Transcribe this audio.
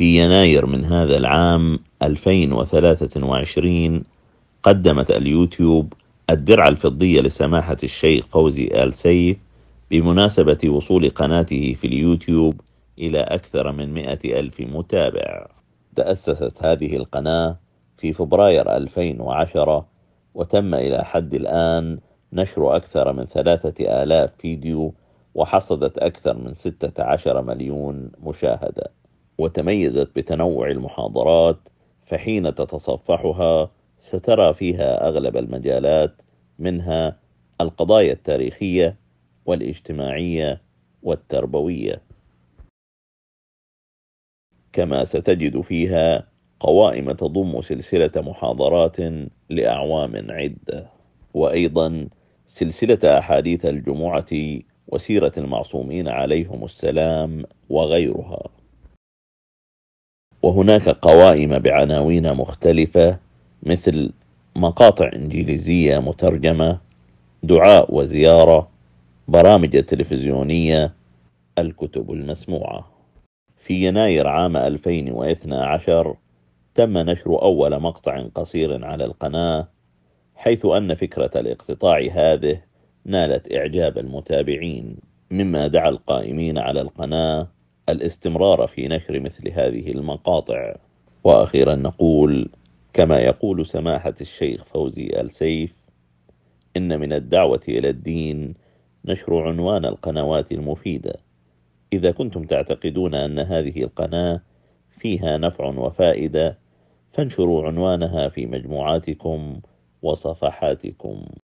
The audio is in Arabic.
في يناير من هذا العام 2023 قدمت اليوتيوب الدرع الفضية لسماحة الشيخ فوزي آل سيف بمناسبة وصول قناته في اليوتيوب إلى أكثر من مئة ألف متابع تأسست هذه القناة في فبراير 2010 وتم إلى حد الآن نشر أكثر من ثلاثة آلاف فيديو وحصدت أكثر من ستة عشر مليون مشاهدة وتميزت بتنوع المحاضرات فحين تتصفحها سترى فيها أغلب المجالات منها القضايا التاريخية والاجتماعية والتربوية كما ستجد فيها قوائم تضم سلسلة محاضرات لأعوام عدة وأيضا سلسلة أحاديث الجمعة وسيرة المعصومين عليهم السلام وغيرها وهناك قوائم بعناوين مختلفة مثل مقاطع إنجليزية مترجمة دعاء وزيارة برامج تلفزيونية، الكتب المسموعة في يناير عام 2012 تم نشر أول مقطع قصير على القناة حيث أن فكرة الاقتطاع هذه نالت إعجاب المتابعين مما دعا القائمين على القناة الاستمرار في نشر مثل هذه المقاطع وأخيرا نقول كما يقول سماحة الشيخ فوزي السيف إن من الدعوة إلى الدين نشر عنوان القنوات المفيدة إذا كنتم تعتقدون أن هذه القناة فيها نفع وفائدة فانشروا عنوانها في مجموعاتكم وصفحاتكم